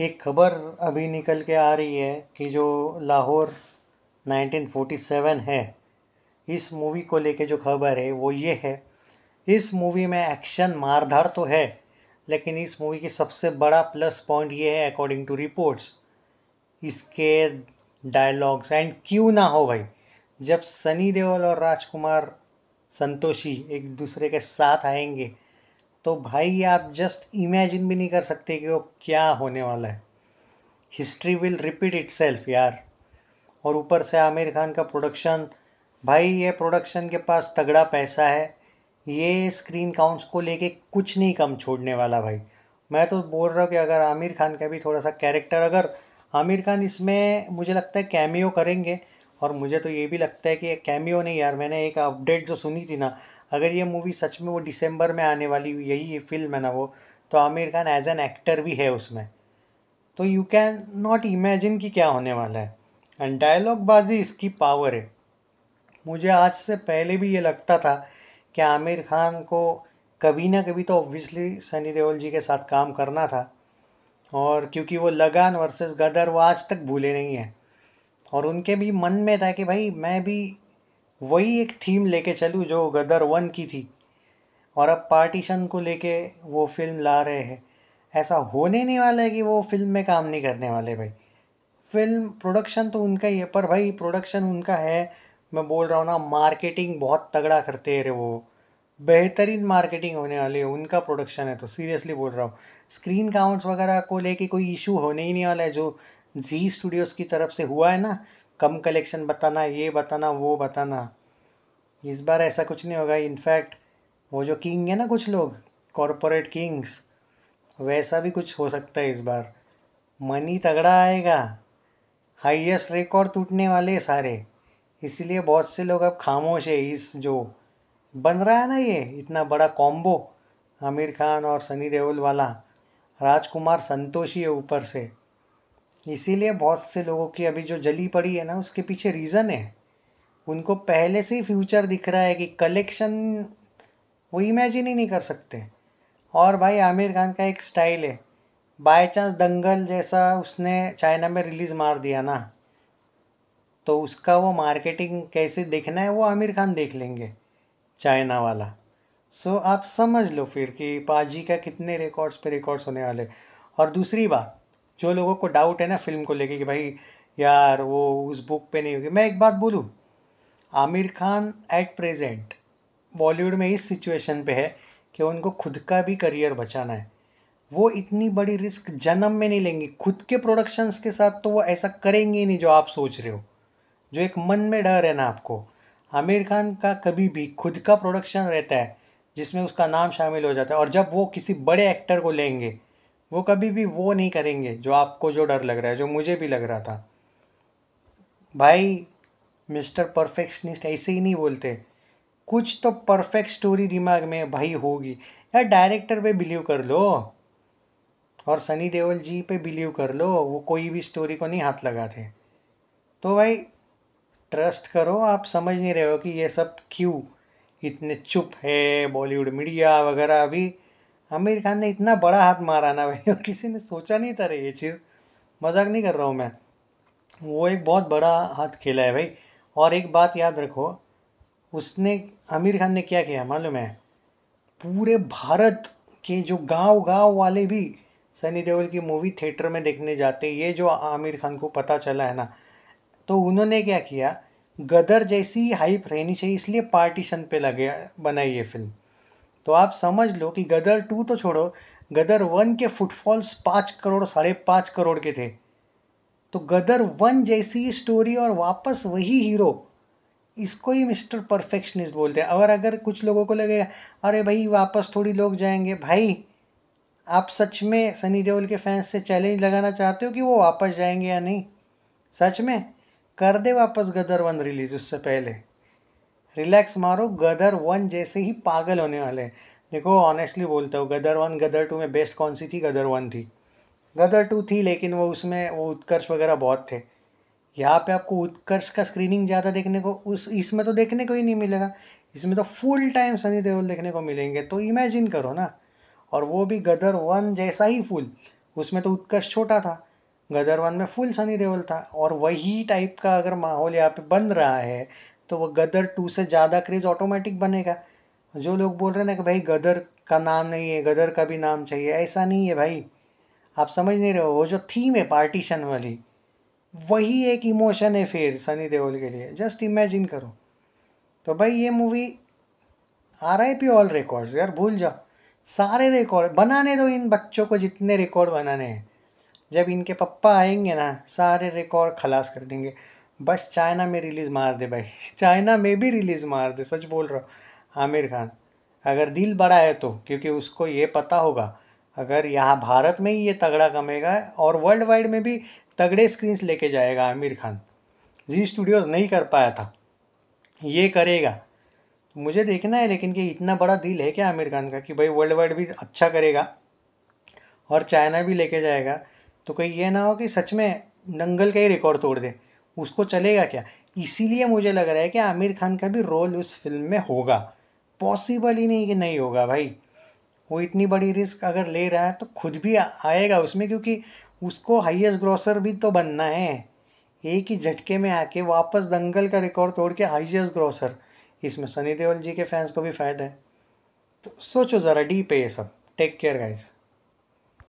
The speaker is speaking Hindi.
एक खबर अभी निकल के आ रही है कि जो लाहौर 1947 है इस मूवी को लेके जो खबर है वो ये है इस मूवी में एक्शन मारधाड़ तो है लेकिन इस मूवी की सबसे बड़ा प्लस पॉइंट ये है अकॉर्डिंग टू रिपोर्ट्स इसके डायलॉग्स एंड क्यों ना हो भाई जब सनी देओल और राजकुमार संतोषी एक दूसरे के साथ आएंगे तो भाई आप जस्ट इमेजिन भी नहीं कर सकते कि वो क्या होने वाला है हिस्ट्री विल रिपीट इट यार और ऊपर से आमिर खान का प्रोडक्शन भाई ये प्रोडक्शन के पास तगड़ा पैसा है ये स्क्रीन काउंट्स को लेके कुछ नहीं कम छोड़ने वाला भाई मैं तो बोल रहा हूँ कि अगर आमिर खान का भी थोड़ा सा कैरेक्टर अगर आमिर खान इसमें मुझे लगता है कैमियो करेंगे और मुझे तो ये भी लगता है कि कैमियो नहीं यार मैंने एक अपडेट जो सुनी थी ना अगर ये मूवी सच में वो दिसंबर में आने वाली यही फिल्म है ना वो तो Aamir Khan as an actor भी है उसमें तो यू कैन नॉट इमेजिन कि क्या होने वाला है एंड डायलॉग बाजी इसकी पावर है मुझे आज से पहले भी ये लगता था कि आमिर खान को कभी ना कभी तो ऑब्वियसली सनी देओल जी के साथ काम करना था और क्योंकि वो लगान वर्सेस गदर वो आज तक भूले नहीं हैं और उनके भी मन में था कि भाई मैं भी वही एक थीम लेके चलूँ जो गदर वन की थी और अब पार्टीशन को लेके वो फिल्म ला रहे हैं ऐसा होने नहीं वाला है कि वो फिल्म में काम नहीं करने वाले भाई फिल्म प्रोडक्शन तो उनका ही है पर भाई प्रोडक्शन उनका है मैं बोल रहा हूँ ना मार्केटिंग बहुत तगड़ा करते हैं रे वो बेहतरीन मार्केटिंग होने वाली है उनका प्रोडक्शन है तो सीरियसली बोल रहा हूँ स्क्रीन काउंट्स वगैरह को लेके कोई इशू होने ही नहीं वाला है जो जी स्टूडियोज़ की तरफ से हुआ है ना कम कलेक्शन बताना ये बताना वो बताना इस बार ऐसा कुछ नहीं होगा इनफैक्ट वो जो किंग है ना कुछ लोग कॉरपोरेट किंग्स वैसा भी कुछ हो सकता है इस बार मनी तगड़ा आएगा हाईएस्ट रिकॉर्ड टूटने वाले सारे इसीलिए बहुत से लोग अब खामोश है इस जो बन रहा है ना ये इतना बड़ा कॉम्बो आमिर खान और सनी देओल वाला राजकुमार संतोषी है ऊपर से इसीलिए बहुत से लोगों की अभी जो जली पड़ी है ना उसके पीछे रीज़न है उनको पहले से ही फ्यूचर दिख रहा है कि कलेक्शन वो इमेजिन ही नहीं कर सकते और भाई आमिर खान का एक स्टाइल है बाय चांस दंगल जैसा उसने चाइना में रिलीज़ मार दिया ना तो उसका वो मार्केटिंग कैसे देखना है वो आमिर खान देख लेंगे चाइना वाला सो आप समझ लो फिर कि पाजी का कितने रिकॉर्ड्स पे रिकॉर्ड्स होने वाले और दूसरी बात जो लोगों को डाउट है ना फिल्म को लेके कि भाई यार वो उस बुक पे नहीं होगी मैं एक बात बोलूँ आमिर खान एट प्रेजेंट बॉलीवुड में इस सिचुएशन पे है कि उनको खुद का भी करियर बचाना है वो इतनी बड़ी रिस्क जन्म में नहीं लेंगे खुद के प्रोडक्शंस के साथ तो वो ऐसा करेंगे ही नहीं जो आप सोच रहे हो जो एक मन में डर है ना आपको आमिर खान का कभी भी खुद का प्रोडक्शन रहता है जिसमें उसका नाम शामिल हो जाता है और जब वो किसी बड़े एक्टर को लेंगे वो कभी भी वो नहीं करेंगे जो आपको जो डर लग रहा है जो मुझे भी लग रहा था भाई मिस्टर परफेक्शनिस्ट ऐसे ही नहीं बोलते कुछ तो परफेक्ट स्टोरी दिमाग में भाई होगी यार डायरेक्टर पे बिलीव कर लो और सनी देओल जी पे बिलीव कर लो वो कोई भी स्टोरी को नहीं हाथ लगाते तो भाई ट्रस्ट करो आप समझ नहीं रहे हो कि ये सब क्यों इतने चुप है बॉलीवुड मीडिया वगैरह अभी आमिर खान ने इतना बड़ा हाथ मारा ना भाई किसी ने सोचा नहीं था रे ये चीज़ मजाक नहीं कर रहा हूँ मैं वो एक बहुत बड़ा हाथ खेला है भाई और एक बात याद रखो उसने आमिर खान ने क्या किया मालूम है पूरे भारत के जो गांव गांव वाले भी सनी देओल की मूवी थिएटर में देखने जाते ये जो आमिर खान को पता चला है ना तो उन्होंने क्या किया गदर जैसी हाइप रहनी चाहिए इसलिए पार्टीशन पे लगे बनाई ये फिल्म तो आप समझ लो कि गदर टू तो छोड़ो गदर वन के फुटफॉल्स पाँच करोड़ साढ़े पाँच करोड़ के थे तो गदर वन जैसी स्टोरी और वापस वही हीरो इसको ही मिस्टर परफेक्शनिस्ट बोलते हैं और अगर कुछ लोगों को लगे अरे भाई वापस थोड़ी लोग जाएंगे भाई आप सच में सनी देओल के फैंस से चैलेंज लगाना चाहते हो कि वो वापस जाएंगे या नहीं सच में कर दे वापस गदर वन रिलीज उससे पहले रिलैक्स मारो गदर वन जैसे ही पागल होने वाले देखो ऑनेस्टली बोलता हूँ गदर वन गदर टू में बेस्ट कौन सी थी गदर वन थी गदर टू थी लेकिन वो उसमें वो उत्कर्ष वगैरह बहुत थे यहाँ पे आपको उत्कर्ष का स्क्रीनिंग ज़्यादा देखने को उस इसमें तो देखने को ही नहीं मिलेगा इसमें तो फुल टाइम सनी देओल देखने को मिलेंगे तो इमेजिन करो ना और वो भी गदर वन जैसा ही फुल उसमें तो उत्कर्ष छोटा था गदर वन में फुल सनी देओल था और वही टाइप का अगर माहौल यहाँ पे बन रहा है तो वो गदर टू से ज़्यादा क्रेज़ ऑटोमेटिक बनेगा जो लोग बोल रहे हैं ना कि भाई गदर का नाम नहीं है गदर का भी नाम चाहिए ऐसा नहीं है भाई आप समझ नहीं रहे हो वो जो थीम है पार्टीशन वाली वही एक इमोशन है फिर सनी देओल के लिए जस्ट इमेजिन करो तो भाई ये मूवी आ रहा है पी ऑल रिकॉर्ड्स यार भूल जाओ सारे रिकॉर्ड बनाने दो इन बच्चों को जितने रिकॉर्ड बनाने हैं जब इनके पप्पा आएंगे ना सारे रिकॉर्ड खलास कर देंगे बस चाइना में रिलीज़ मार दे भाई चाइना में भी रिलीज़ मार दे सच बोल रहा हूँ आमिर खान अगर दिल बड़ा है तो क्योंकि उसको ये पता होगा अगर यहाँ भारत में ही ये तगड़ा कमेगा और वर्ल्ड वाइड में भी तगड़े स्क्रीन्स लेके जाएगा आमिर खान जी स्टूडियोज़ नहीं कर पाया था ये करेगा मुझे देखना है लेकिन कि इतना बड़ा दिल है क्या आमिर खान का कि भाई वर्ल्ड वाइड भी अच्छा करेगा और चाइना भी लेके जाएगा तो कहीं ये ना हो कि सच में दंगल का ही रिकॉर्ड तोड़ दे उसको चलेगा क्या इसीलिए मुझे लग रहा है कि आमिर खान का भी रोल उस फिल्म में होगा पॉसिबल ही नहीं कि नहीं होगा भाई वो इतनी बड़ी रिस्क अगर ले रहा है तो खुद भी आएगा उसमें क्योंकि उसको हाईएस्ट ग्रॉसर भी तो बनना है एक ही झटके में आके वापस दंगल का रिकॉर्ड तोड़ के हाईएस्ट ग्रॉसर इसमें सनी देओल जी के फैंस को भी फ़ायदा है तो सोचो ज़रा डीप है ये सब टेक केयर गाइज़